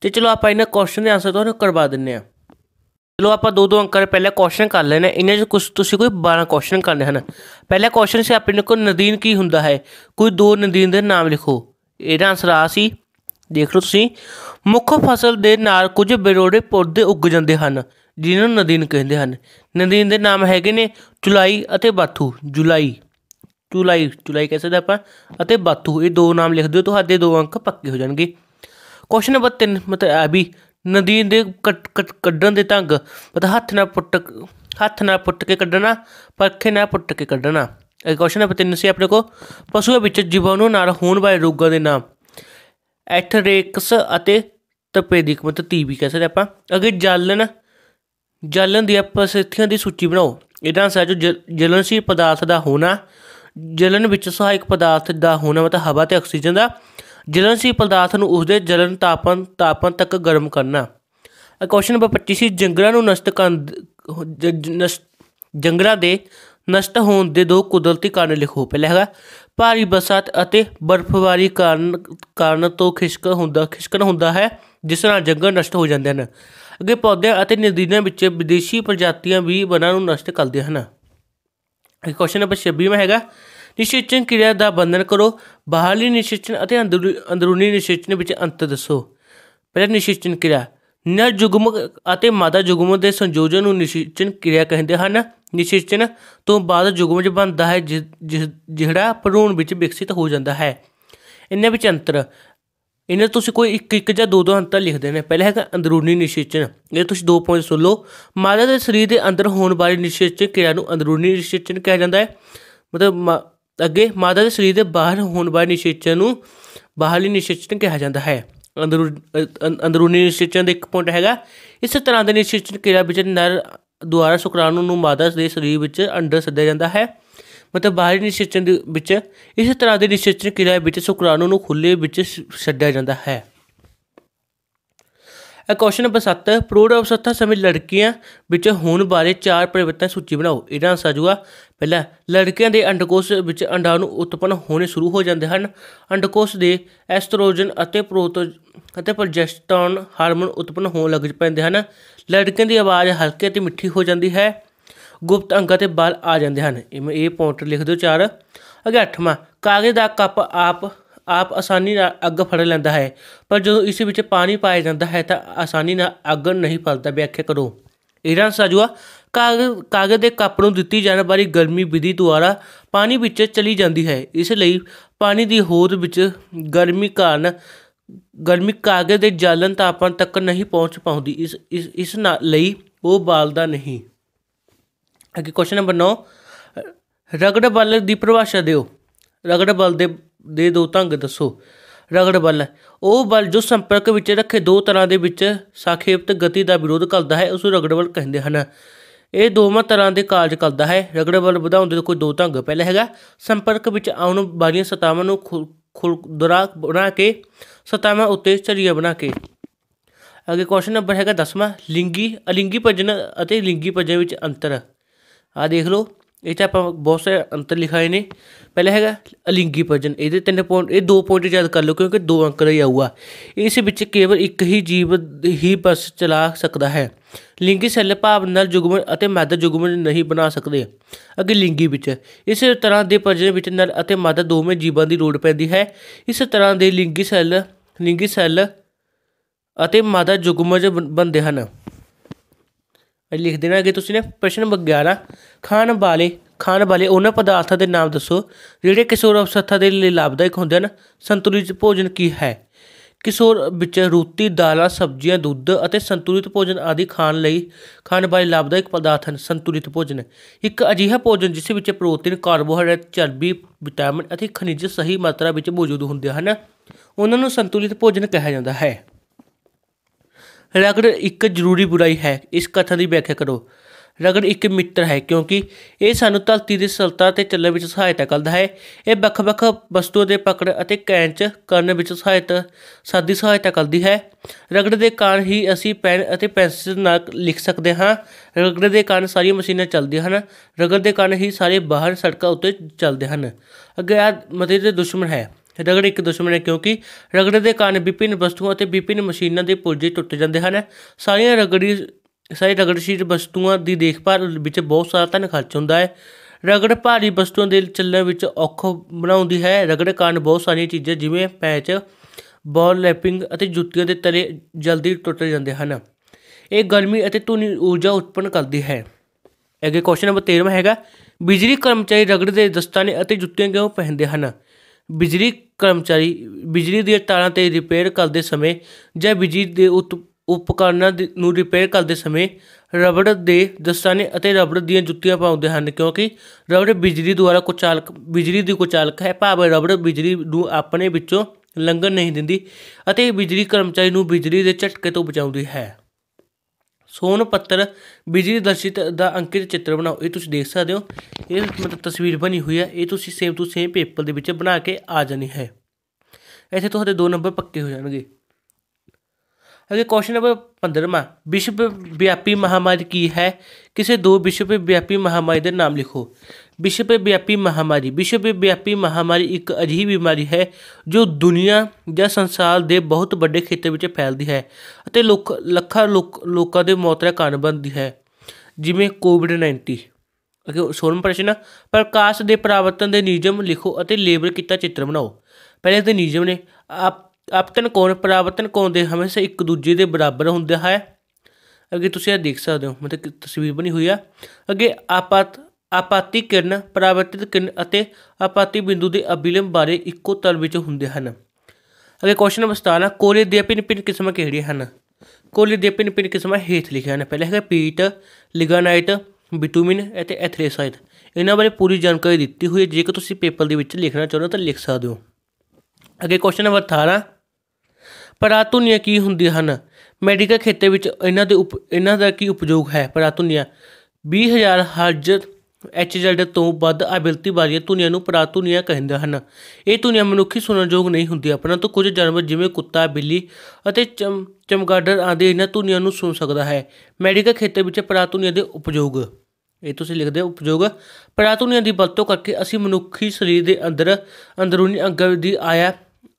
S1: ਤੇ ਚਲੋ ਆਪਾਂ ਇਹਨਾਂ ਕੁਐਸਚਨ ਦੇ ਆਨਸਰ ਤੁਹਾਨੂੰ ਕਰਵਾ ਦਿੰਨੇ ਆ ਚਲੋ ਆਪਾਂ ਦੋ ਦੋ ਅੰਕਾਂ ਦੇ ਪਹਿਲੇ ਕੁਐਸਚਨ ਕਰ ਲੈਨੇ ਇਹਨਾਂ 'ਚ ਕੁਝ ਤੁਸੀਂ ਕੋਈ 12 ਕੁਐਸਚਨ ਕਰਨੇ ਹਨ ਪਹਿਲਾ ਕੁਐਸਚਨ ਸੀ ਆਪਣੇ ਕੋਲ ਨਦੀਨ ਕੀ ਹੁੰਦਾ ਹੈ ਕੋਈ ਦੋ ਨਦੀਨ ਦੇ ਨਾਮ ਲਿਖੋ ਇਹਦਾ ਆਨਸਰ ਆ ਸੀ ਦੇਖ ਲਓ ਤੁਸੀਂ ਮੁੱਖ ਫਸਲ ਦੇ ਨਾਲ ਕੁਝ ਬਿਰੋੜੇ ਪੌਦੇ ਉੱਗ ਜਾਂਦੇ ਹਨ ਜਿਨ੍ਹਾਂ ਨੂੰ ਨਦੀਨ ਕਹਿੰਦੇ ਹਨ ਨਦੀਨ ਦੇ ਨਾਮ ਹੈਗੇ ਨੇ ਚੁਲਾਈ ਅਤੇ ਬਾਥੂ ਜੁਲਾਈ ਚੁਲਾਈ ਚੁਲਾਈ ਕਿਹਾ ਸਕਦੇ ਆਪਾਂ ਅਤੇ ਬਾਥੂ ਇਹ ਦੋ ਨਾਮ ਲਿਖ ਦਿਓ ਤੁਹਾਡੇ ਦੋ ਅੰਕ ਪੱਕੇ ਹੋ ਜਾਣਗੇ ਕੁਐਸਚਨ ਨੰਬਰ 3 ਮਤਲਬ ਆ ਵੀ ਨਦੀਨ ਦੇ ਕੱਢਣ ਦੇ ਢੰਗ ਮਤਲਬ ਹੱਥ ਨਾਲ ਪੁੱਟ ਹੱਥ ਨਾਲ ਪੁੱਟ ਕੇ ਕੱਢਣਾ ਪਰਖੇ ਨਾਲ ਪੁੱਟ ਕੇ ਕੱਢਣਾ ਇਹ ਕੁਐਸਚਨ ਨੰਬਰ 3 ਸੀ ਆਪਣੇ ਕੋ ਪਸ਼ੂਆਂ ਵਿੱਚ ਜੀਵਾਣੂ ਨਾਲ ਹੋਣ ਵਾਲੇ ਰੋਗਾਂ ਦੇ ਨਾਮ ਐਥਰੇਕਸ ਅਤੇ ਦੀ ਕਮਤ ਤੀ ਵੀ ਕਹਿ ਸਕਦੇ ਆਪਾਂ ਅਗੇ ਜਲਨ ਜਲਨ ਦੀ ਅਪਸਥਿਤੀਆਂ ਦੀ ਸੂਚੀ ਬਣਾਓ ਇਹਦਾ ਆਨਸਰ ਜੋ ਜਲਨਸ਼ੀਲ ਪਦਾਰਥ ਦਾ ਹੋਣਾ ਜਲਨ ਵਿੱਚ ਸਹਾਇਕ ਪਦਾਰਥ ਦਾ ਹੋਣਾ ਮਤਲਬ ਹਵਾ ਤੇ ਆਕਸੀਜਨ ਦਾ ਜਲਨਸ਼ੀਲ ਪਦਾਰਥ ਨੂੰ ਉਸਦੇ ਜਲਨ ਤਾਪਨ ਤਾਪਨ ਤੱਕ ਗਰਮ ਕਰਨਾ ਕੁਐਸਚਨ ਨੰਬਰ 25 ਸੀ ਜੰਗਲਾਂ ਨੂੰ ਨਸ਼ਟ ਕਰਨ ਜੰਗਲਾਂ ਦੇ ਨਸ਼ਟ ਹੋਣ ਦੇ ਦੋ ਕੁਦਰਤੀ ਕਾਰਨ ਲਿਖੋ ਪਹਿਲਾ ਹੈਗਾ ਭਾਰੀ ਬਰਸਾਤ ਅਤੇ ਬਰਫ਼ਬਾਰੀ ਕਾਰਨ ਕਾਰਨ ਤੋਂ ਖਿਸਕ ਹੁੰਦਾ ਖਿਸਕਣ ਹੁੰਦਾ ਹੈ ਜਿਸ ਨਾਲ ਜੰਗਲ ਨਸ਼ਟ ਹੋ ਜਾਂਦੇ ਹਨ ਅੱਗੇ ਪੌਦਿਆਂ ਅਤੇ ਨਦੀਆਂ ਵਿੱਚ ਵਿਦੇਸ਼ੀ ਪ੍ਰਜਾਤੀਆਂ ਵੀ ਬਨਾਂ ਨੂੰ ਨਸ਼ਟ ਕਰਦੇ ਹਨ ਇਹ ਕੁਐਸਚਨ ਨੰਬਰ 26 ਮੈਂ ਹੈਗਾ ਨਿਸ਼ਚੇਚਨ ਕਿਰਿਆ ਦਾ ਬੰਧਨ ਕਰੋ ਬਾਹਰੀ ਨਿਸ਼ਚੇਚਨ ਅਤੇ ਅੰਦਰੂਨੀ ਨਿਸ਼ਚੇਚਨ ਵਿੱਚ ਅੰਤਰ ਦੱਸੋ ਪਹਿਲਾ ਨਿਸ਼ਚੇਚਨ ਕਿਰਿਆ ਨਰ ਜੁਗਮ ਅਤੇ ਮਾਦਾ ਜੁਗਮ ਦੇ ਸੰਯੋਜਨ ਨੂੰ ਨਿਸ਼ਚੇਚਨ ਕਿਰਿਆ ਕਹਿੰਦੇ ਹਨ ਨਿਸ਼ਚਨ ਤੋਂ ਬਾਅਦ ਜੁਗਮਜ ਵਿੱਚ ਬਣਦਾ ਹੈ ਜਿਹੜਾ ਭਰੂਣ ਵਿੱਚ ਵਿਕਸਿਤ ਹੋ ਜਾਂਦਾ ਹੈ ਇੰਨੇ ਵਿੱਚ ਅੰਤਰ ਇਹਨੇ ਤੁਸੀਂ ਕੋਈ ਇੱਕ ਇੱਕ ਜਾਂ ਦੋ ਦੋ ਅੰਤਰ ਲਿਖ ਦੇਣੇ ਪਹਿਲਾ ਹੈਗਾ ਅੰਦਰੂਨੀ ਨਿਸ਼ਚਨ ਇਹ ਤੁਸੀਂ ਦੋ ਪੁਆਇੰਟ ਸੁਣ ਲਓ ਮਾਦਾ ਦੇ ਸਰੀਰ ਦੇ ਅੰਦਰ ਹੋਣ ਵਾਲੀ ਨਿਸ਼ਚਨ ਕਿਰਿਆ ਨੂੰ ਅੰਦਰੂਨੀ ਨਿਸ਼ਚਨ ਕਿਹਾ ਜਾਂਦਾ ਹੈ ਮਤਲਬ ਅੱਗੇ ਮਾਦਾ ਦੇ ਸਰੀਰ ਦੇ ਬਾਹਰ ਹੋਣ ਵਾਲੀ ਨਿਸ਼ਚਨ ਨੂੰ ਬਾਹਰੀ ਨਿਸ਼ਚਨ ਕਿਹਾ ਜਾਂਦਾ ਹੈ ਅੰਦਰੂਨੀ ਨਿਸ਼ਚਨ ਦਾ ਇੱਕ ਪੁਆਇੰਟ ਹੈਗਾ ਇਸ ਤਰ੍ਹਾਂ ਦੇ ਨਿਸ਼ਚਨ ਕਿਰਿਆ ਵਿੱਚ ਨਰ ਦੁਆਰਾ ਸ਼ੁਕਰਾਣੂ ਨੂੰ ਮਾਦਾ ਦੇ ਸਰੀਰ ਵਿੱਚ ਅੰਦਰ ਸੱਦਿਆ ਜਾਂਦਾ ਹੈ ਮਤਲਬ ਬਾਹਰੀ ਨਿਸ਼ਚਨ ਦੇ ਵਿੱਚ ਇਸ ਤਰ੍ਹਾਂ ਦੇ ਨਿਸ਼ਚਨ ਕਿਰਿਆ ਵਿੱਚ ਸ਼ੁਕਰਾਣੂ ਨੂੰ ਖੁੱਲੇ ਵਿੱਚ ਛੱਡਿਆ ਜਾਂਦਾ ਹੈ ਇਹ ਕੁਐਸਚਨ ਨੰਬਰ 7 ਪ੍ਰੋੜ ਸੱਤਾ ਸਮੇਂ ਲੜਕੀਆਂ ਵਿੱਚ ਹੋਣ ਬਾਰੇ ਚਾਰ ਪਰਿਵਰਤਨ ਸੂਚੀ ਬਣਾਓ ਇਹਦਾ ਆਨਸਰ ਜੂਗਾ ਪਹਿਲਾ ਲੜਕੀਆਂ ਦੇ ਅੰਡਕੋਸ਼ ਵਿੱਚ ਅੰਡਾ ਨੂੰ ਉਤਪਨ ਹੋਣੇ ਸ਼ੁਰੂ ਹੋ ਜਾਂਦੇ ਹਨ ਅੰਡਕੋਸ਼ ਦੇ ਐਸਟ੍ਰੋਜਨ ਅਤੇ ਪ੍ਰੋਟੋ ਅਤੇ ਪ੍ਰੋਜੈਸਟਨ ਹਾਰਮੋਨ ਉਤਪਨ ਹੋਣ ਲੱਗ ਪੈਂਦੇ ਹਨ ਲੜਕੀਆਂ ਦੀ ਆਵਾਜ਼ ਹਲਕੀ ਅਤੇ ਮਿੱਠੀ ਹੋ ਜਾਂਦੀ ਹੈ ਗੁਪਤ ਅੰਗਾਂ ਤੇ ਬਾਲ ਆ ਜਾਂਦੇ ਹਨ ਇਹ ਪੁਆਇੰਟ ਲਿਖ ਦਿਓ ਚਾਰ ਅਗੇ 8ਵਾਂ ਕਾਗਜ਼ ਦਾ ਕੱਪ ਆਪ ਆਪ ਆਸਾਨੀ ਨਾਲ ਅੱਗ ਫੜ ਲੈਂਦਾ ਹੈ ਪਰ ਜਦੋਂ ਇਸ ਵਿੱਚ ਪਾਣੀ ਪਾਇਆ ਜਾਂਦਾ ਹੈ ਤਾਂ ਆਸਾਨੀ ਨਾਲ ਅੱਗ ਨਹੀਂ ਫੜਦਾ ਵਿਆਖਿਆ ਕਰੋ ਇਹਨਾਂ ਸਾਜੂਆ ਕਾਗਜ਼ ਦੇ ਕੱਪ ਨੂੰ ਦਿੱਤੀ ਜਾਣ ਵਾਲੀ ਗਰਮੀ ਵਿਧੀ ਦੁਆਰਾ ਪਾਣੀ ਵਿੱਚ ਚਲੀ ਜਾਂਦੀ ਹੈ ਇਸ ਲਈ ਪਾਣੀ ਦੀ ਹੋਰ ਵਿੱਚ ਗਰਮੀ ਕਾਰਨ ਗਰਮੀ ਕਾਗਜ਼ ਦੇ ਜਲਨ ਤਾਪਮਾਨ ਤੱਕ ਨਹੀਂ ਪਹੁੰਚ ਪਾਉਂਦੀ ਇਸ ਇਸ ਲਈ ਉਹ ਬਾਲਦਾ ਨਹੀਂ ਅੱਗੇ ਕੁਐਸਚਨ ਨੰਬਰ 9 ਰਗੜ ਬਲ ਦੀ ਪਰਿਭਾਸ਼ਾ ਦਿਓ ਰਗੜ ਬਲ ਦੇ ਦੇ ਦੋ ਢੰਗ ਦੱਸੋ ਰਗੜ ਬਲ ਉਹ ਬਲ ਜੋ ਸੰਪਰਕ ਵਿੱਚ ਰੱਖੇ ਦੋ ਤਰ੍ਹਾਂ ਦੇ ਵਿੱਚ ਸਾਖੇਪਤ ਗਤੀ ਦਾ ਵਿਰੋਧ ਕਰਦਾ ਹੈ ਉਸ ਨੂੰ ਰਗੜ ਬਲ ਕਹਿੰਦੇ ਹਨ ਇਹ ਦੋਵਾਂ ਤਰ੍ਹਾਂ ਦੇ ਕਾਰਜ ਕਰਦਾ ਹੈ ਰਗੜ ਬਲ ਵਧਾਉਣ ਦੇ ਕੋਈ ਦੋ ਢੰਗ ਪਹਿਲਾ ਹੈਗਾ ਸੰਪਰਕ ਵਿੱਚ ਆਉਣ ਵਾਲੀਆਂ ਸਤਾਵਾਂ ਨੂੰ ਖੁਲ ਦਰਾਕ ਬਣਾ ਕੇ ਸਤਾਵਾਂ ਉੱਤੇ ਚਰੀਆ ਬਣਾ ਕੇ ਅਗੇ ਕੁਐਸਚਨ ਨੰਬਰ ਹੈਗਾ 10ਵਾਂ ਲਿੰਗੀ ਅਲਿੰਗੀ ਭਜਨ ਅਤੇ ਲਿੰਗੀ ਭਜਨ ਵਿੱਚ ਅੰਤਰ ਆ ਦੇਖ ਲਓ ਇਹ ਤਾਂ ਆਪਾਂ ਬਹੁਤ ਸਾਰੇ ਅੰਤਰ ਲਿਖਾਏ ਨੇ ਪਹਿਲਾ ਹੈਗਾ ਅਲਿੰਗੀ ਪ੍ਰਜਨ ਇਹਦੇ ਤਿੰਨ ਪੁਆਇੰਟ ਇਹ ਦੋ ਪੁਆਇੰਟ ਯਾਦ ਕਰ ਲਓ ਕਿਉਂਕਿ ਦੋ ਅੰਕ ਦਾ ਹੀ ਆਊਗਾ ਇਸ ਵਿੱਚ ਕੇਵਲ ਇੱਕ ਹੀ ਜੀਵ ਹੀ ਬਸ ਚਲਾ ਸਕਦਾ ਹੈ ਲਿੰਗੀ ਸੈੱਲ ਭਾਵ ਨਾਲ ਜੁਗਮਨ ਅਤੇ ਮਾਦਾ ਜੁਗਮਨ ਨਹੀਂ ਬਣਾ ਸਕਦੇ ਅੱਗੇ ਲਿੰਗੀ ਵਿੱਚ ਇਸ ਤਰ੍ਹਾਂ ਦੇ ਪ੍ਰਜਨ ਵਿੱਚ ਨਰ ਅਤੇ ਮਾਦਾ ਦੋਵੇਂ ਜੀਵਾਂ ਦੀ ਲੋੜ ਪੈਂਦੀ ਹੈ ਇਸ ਤਰ੍ਹਾਂ ਦੇ ਲਿੰਗੀ ਸੈੱਲ ਲਿੰਗੀ ਸੈੱਲ ਅਤੇ ਮਾਦਾ ਜੁਗਮਜ ਬਣਦੇ ਹਨ ਲਿਖ ਦੇਣਾ ਕਿ ਤੁਸੀਂ ਨੇ ਪ੍ਰਸ਼ਨ 11 ਖਾਣ ਵਾਲੇ ਖਾਣ ਵਾਲੇ ਉਹਨਾਂ ਪਦਾਰਥਾਂ ਦੇ ਨਾਮ ਦੱਸੋ ਜਿਹੜੇ ਕਿਸ਼ੋਰ ਅਵਸਥਾ ਦੇ ਲਈ ਲਾਭਦਾਇਕ ਹੁੰਦੇ ਹਨ ਸੰਤੁਲਿਤ ਭੋਜਨ ਕੀ ਹੈ ਕਿਸ਼ੋਰ ਵਿੱਚ ਰੋਟੀ, ਦਾਲਾਂ, ਸਬਜ਼ੀਆਂ, ਦੁੱਧ ਅਤੇ ਸੰਤੁਲਿਤ ਭੋਜਨ ਆਦਿ ਖਾਣ ਲਈ ਖਾਣ ਵਾਲੇ ਲਾਭਦਾਇਕ ਪਦਾਰਥ ਹਨ ਸੰਤੁਲਿਤ ਭੋਜਨ ਇੱਕ ਅਜਿਹਾ ਭੋਜਨ ਜਿਸ ਵਿੱਚ ਪ੍ਰੋਟੀਨ, ਕਾਰਬੋਹਾਈਡਰੇਟ, ਚਰਬੀ, ਵਿਟਾਮਿਨ ਅਤੇ ਖਣਿਜ ਸਹੀ ਮਾਤਰਾ ਵਿੱਚ ਮੌਜੂਦ ਹੁੰਦੇ ਹਨ ਉਹਨਾਂ ਨੂੰ ਸੰਤੁਲਿਤ ਭੋਜਨ ਕਿਹਾ ਜਾਂਦਾ ਹੈ ਰਗੜ ਇੱਕ ਜ਼ਰੂਰੀ ਬੁਰਾਈ ਹੈ ਇਸ ਕਥਨ ਦੀ ਵਿਆਖਿਆ ਕਰੋ ਰਗੜ ਇੱਕ ਮਿੱਤਰ ਹੈ ਕਿਉਂਕਿ ਇਹ ਸਾਨੂੰ ਧਰਤੀ ਦੀ ਸਲਤਾ ਤੇ ਚੱਲਣ ਵਿੱਚ ਸਹਾਇਤਾ ਕਰਦਾ ਹੈ ਇਹ ਵੱਖ-ਵੱਖ ਵਸਤੂਆਂ ਦੇ ਪਕੜ ਅਤੇ ਕੈਂਚ ਕਰਨ ਵਿੱਚ ਸਹਾਇਤਾ ਸਾਦੀ ਸਹਾਇਤਾ ਕਰਦੀ ਹੈ ਰਗੜ ਦੇ ਕਾਰਨ ਹੀ ਅਸੀਂ ਪੈਨ ਅਤੇ ਪੈਨਸਿਲ ਨਾਲ ਲਿਖ ਸਕਦੇ ਹਾਂ ਰਗੜ ਦੇ ਕਾਰਨ ਸਾਰੀਆਂ ਮਸ਼ੀਨਾਂ ਚੱਲਦੀਆਂ ਹਨ ਰਗੜ ਦੇ ਕਾਰਨ ਹੀ ਸਾਰੇ ਬਾਹਰ ਸੜਕਾਂ ਉੱਤੇ ਚੱਲਦੇ ਹਨ ਅਗਿਆਤ ਮਤੇ ਦੇ ਦੁਸ਼ਮਣ ਹੈ ਰਗੜ ਇੱਕ ਦੁਸ਼ਮਣ ਹੈ ਕਿਉਂਕਿ ਰਗੜ ਦੇ ਕਾਰਨ ਵਿਭਿੰਨ ਵਸਤੂਆਂ ਅਤੇ ਵਿਭਿੰਨ ਮਸ਼ੀਨਾਂ ਦੇ ਪੁਰਜੇ ਟੁੱਟ ਜਾਂਦੇ ਹਨ ਸਾਰੀਆਂ ਰਗੜੀ ਸਾਰੀ ਸ਼ੀਟ ਵਸਤੂਆਂ ਦੀ ਦੇਖਭਾਲ ਵਿੱਚ ਬਹੁਤ ਸਾਰਾ ਧਨ ਖਰਚ ਹੁੰਦਾ ਹੈ ਰਗੜ ਭਾਰੀ ਵਸਤੂਆਂ ਦੇ ਚੱਲਣ ਵਿੱਚ ਔਖ ਬਣਾਉਂਦੀ ਹੈ ਰਗੜ ਕਾਰਨ ਬਹੁਤ ਸਾਰੀਆਂ ਚੀਜ਼ਾਂ ਜਿਵੇਂ ਪੈਚ ਬਾਲ ਲੈਪਿੰਗ ਅਤੇ ਜੁੱਤੀਆਂ ਦੇ ਤਲੇ ਜਲਦੀ ਟੁੱਟ ਜਾਂਦੇ ਹਨ ਇਹ ਗਰਮੀ ਅਤੇ ਧੁਨੀ ਊਰਜਾ ਉਤਪੰਨ ਕਰਦੀ ਹੈ ਅੱਗੇ ਕੁਐਸਚਨ ਨੰਬਰ 13 ਹੈਗਾ ਬਿਜਲੀ ਕਰਮਚਾਰੀ ਰਗੜ ਦੇ ਦਸਤਾਨੇ ਅਤੇ ਜੁੱਤੀਆਂ ਕਿਉਂ ਪਹਿਨਦੇ ਹਨ ਬਿਜਲੀ ਕਰਮਚਾਰੀ ਬਿਜਲੀ ਦੀਆਂ ਤਾਰਾਂ 'ਤੇ ਰਿਪੇਅਰ ਕਰਦੇ ਸਮੇਂ ਜਾਂ ਬਿਜਲੀ ਦੇ ਉਪਕਰਨਾਂ ਨੂੰ ਰਿਪੇਅਰ ਕਰਦੇ ਸਮੇਂ ਰਬੜ ਦੇ ਦਸਤਾਨੇ ਅਤੇ ਰਬੜ ਦੀਆਂ ਜੁੱਤੀਆਂ ਪਾਉਂਦੇ ਹਨ ਕਿਉਂਕਿ ਰਬੜ ਬਿਜਲੀ ਦੁਆਰਾ ਕੁਚਾਲਕ ਬਿਜਲੀ ਦੀ ਕੁਚਾਲਕ ਹੈ ਭਾਵ ਰਬੜ ਬਿਜਲੀ ਨੂੰ ਆਪਣੇ ਵਿੱਚੋਂ ਲੰਘਣ ਨਹੀਂ ਦਿੰਦੀ ਅਤੇ ਬਿਜਲੀ ਕਰਮਚਾਰੀ ਨੂੰ ਬਿਜਲੀ ਦੇ ਝਟਕੇ ਤੋਂ ਬਚਾਉਂਦੀ ਹੈ ਸੋਨ ਪੱਤਰ ਵਿਜੇ ਦਰਸ਼ਿਤ ਦਾ ਅੰਕਿਤ ਚਿੱਤਰ ਬਣਾਓ ਇਹ ਤੁਸੀਂ ਦੇਖ ਸਕਦੇ ਹੋ ਇਹ ਮਤਲਬ ਤਸਵੀਰ ਬਣੀ ਹੋਈ ਹੈ ਇਹ ਤੁਸੀਂ ਸੇਮ ਟੂ ਸੇਮ ਪੇਪਰ ਦੇ ਵਿੱਚ ਬਣਾ ਕੇ ਆ ਜਾਣੀ ਹੈ ਇੱਥੇ ਤੁਹਾਡੇ ਦੋ ਨੰਬਰ ਪੱਕੇ ਹੋ ਜਾਣਗੇ ਅਗੇ ਕੁਐਸਚਨ ਨੰਬਰ 15ਵਾਂ ਵਿਸ਼ਵ ਵਿਆਪੀ ਮਹਾਮਾਰੀ ਕੀ ਹੈ ਕਿਸੇ ਦੋ ਵਿਸ਼ਵ ਵਿਆਪੀ ਮਹਾਮਾਰੀ ਦੇ ਨਾਮ ਲਿਖੋ ਵਿਸ਼ਵ ਵਿਆਪੀ ਮਹਾਮਾਰੀ ਵਿਸ਼ਵ ਵਿਆਪੀ ਮਹਾਮਾਰੀ ਇੱਕ ਅਜੀਬ ਬਿਮਾਰੀ ਹੈ ਜੋ ਦੁਨੀਆ ਜਾਂ ਸੰਸਾਰ ਦੇ ਬਹੁਤ ਵੱਡੇ ਖੇਤਰ ਵਿੱਚ ਫੈਲਦੀ ਹੈ ਅਤੇ ਲੋਕ ਲੱਖਾਂ ਲੋਕਾਂ ਦੇ ਮੌਤ ਦਾ ਕਾਰਨ ਬਣਦੀ ਹੈ ਜਿਵੇਂ ਕੋਵਿਡ 19 ਅਗੇ ਸੋਲਮ ਪ੍ਰਸ਼ਨ ਪ੍ਰਕਾਸ਼ ਦੇ ਪ੍ਰਾਵਰਤਨ ਦੇ ਨਿਯਮ ਲਿਖੋ ਅਤੇ ਲੇਬਲ ਕੀਤਾ ਚਿੱਤਰ ਬਣਾਓ ਪਹਿਲੇ ਤੇ ਨਿਯਮ ਨੇ ਆਪਤਨ ਕੋਣ ਪ੍ਰਾਵਰਤਨ ਕੋਣ ਦੇ ਹਮੇਸ਼ਾ ਇੱਕ ਦੂਜੇ ਦੇ ਬਰਾਬਰ ਹੁੰਦਾ ਹੈ ਅਗੇ ਤੁਸੀਂ ਇਹ ਦੇਖ ਸਕਦੇ ਹੋ ਮਤਲਬ ਤਸਵੀਰ ਬਣੀ ਹੋਈ ਆ ਅਗੇ ਆਪਾਤ ਆਪਾਤੀ ਕਿਰਨ ਪਰਾਵਰਤਿਤ ਕਿਰਨ ਅਤੇ ਆਪਾਤੀ ਬਿੰਦੂ ਦੇ ਅਭਿਲੰਬ ਬਾਰੇ ਇੱਕੋ ਤਲ ਵਿੱਚ ਹੁੰਦੇ ਹਨ ਅਗੇ ਕੁਐਸਚਨ ਨੰਬਰ 17 ਕੋਲੇ ਦੇ ਪਿੰਨ ਪਿੰਨ ਕਿਸਮਾਂ ਕਿਹੜੀਆਂ ਹਨ ਕੋਲੇ ਦੇ ਪਿੰਨ ਪਿੰਨ ਕਿਸਮਾਂ ਹੇਠ ਲਿਖੀਆਂ ਹਨ ਪਹਿਲਾ ਹੈਗਾ ਪੀਟ ਲਿਗਾਨਾਈਟ ਬਿਟੂਮਿਨ ਅਤੇ ਐਥਰੇਸਾਈਟ ਇਹਨਾਂ ਬਾਰੇ ਪੂਰੀ ਜਾਣਕਾਰੀ ਦਿੱਤੀ ਹੋਈ ਹੈ ਜੇਕਰ ਤੁਸੀਂ ਪੇਪਰ ਦੇ ਵਿੱਚ ਲਿਖਣਾ ਚਾਹੁੰਦੇ ਹੋ ਤਾਂ ਲਿਖ ਸਕਦੇ ਹੋ ਅਗੇ ਕੁਐਸਚਨ ਨੰਬਰ 18 ਪਰਾਤੁਨੀਆਂ ਕੀ ਹੁੰਦੀਆਂ ਹਨ ਮੈਡੀਕਲ ਖੇਤਰ ਵਿੱਚ ਇਹਨਾਂ ਦੇ ਇਹਨਾਂ ਦਾ ਕੀ ਉਪਯੋਗ ਹੈ ਪਰਾਤੁਨੀਆਂ 20000 ਹਰਜ ਐਚਜ਼ੈਡ ਤੋਂ ਵੱਧ ਅਬਿਲਤੀ ਵਾਲੀਆਂ ਧੁਨੀਆਂ ਨੂੰ ਪ੍ਰਾਤੁਨੀਆਂ ਕਹਿੰਦੇ ਹਨ ਇਹ ਧੁਨੀਆਂ ਮਨੁੱਖੀ ਸੁਣਨਯੋਗ ਨਹੀਂ ਹੁੰਦੀਆਂ ਪਰੰਤੂ ਕੁਝ ਜਾਨਵਰ ਜਿਵੇਂ ਕੁੱਤਾ ਬਿੱਲੀ ਅਤੇ ਚਮ ਚਮਗਾਡਰ ਆਦਿ ਇਹਨਾਂ ਧੁਨੀਆਂ ਨੂੰ ਸੁਣ ਸਕਦਾ ਹੈ ਮੈਡੀਕਲ ਖੇਤਰ ਵਿੱਚ ਪ੍ਰਾਤੁਨੀਆਂ ਦੇ ਉਪਯੋਗ ਇਹ ਤੁਸੀਂ ਲਿਖਦੇ ਹੋ ਉਪਯੋਗ ਪ੍ਰਾਤੁਨੀਆਂ ਦੀ ਵਰਤੋਂ ਕਰਕੇ ਅਸੀਂ ਮਨੁੱਖੀ ਸਰੀਰ ਦੇ ਅੰਦਰ ਅੰਦਰੂਨੀ ਅੰਗਾਂ ਦੀ ਆਇਆ